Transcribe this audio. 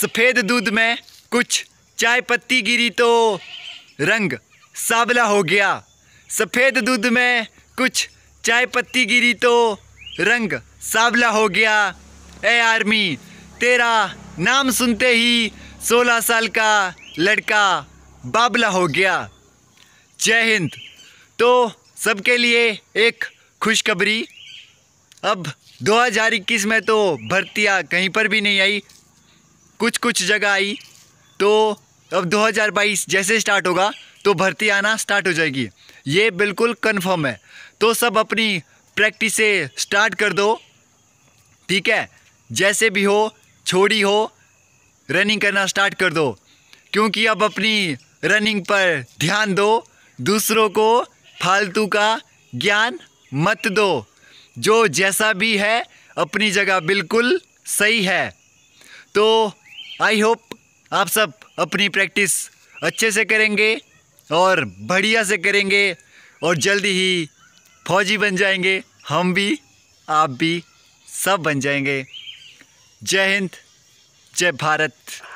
सफ़ेद दूध में कुछ चाय पत्ती गिरी तो रंग सावला हो गया सफ़ेद दूध में कुछ चाय पत्ती गिरी तो रंग सावला हो गया ए आर्मी तेरा नाम सुनते ही सोलह साल का लड़का बाबला हो गया जय हिंद तो सबके लिए एक खुशखबरी अब 2021 में तो भर्तियाँ कहीं पर भी नहीं आई कुछ कुछ जगह आई तो अब 2022 जैसे स्टार्ट होगा तो भर्ती आना स्टार्ट हो जाएगी ये बिल्कुल कन्फर्म है तो सब अपनी प्रैक्टिस से स्टार्ट कर दो ठीक है जैसे भी हो छोड़ी हो रनिंग करना स्टार्ट कर दो क्योंकि अब अपनी रनिंग पर ध्यान दो दूसरों को फालतू का ज्ञान मत दो जो जैसा भी है अपनी जगह बिल्कुल सही है तो आई होप आप सब अपनी प्रैक्टिस अच्छे से करेंगे और बढ़िया से करेंगे और जल्दी ही फौजी बन जाएंगे हम भी आप भी सब बन जाएंगे जय हिंद जय भारत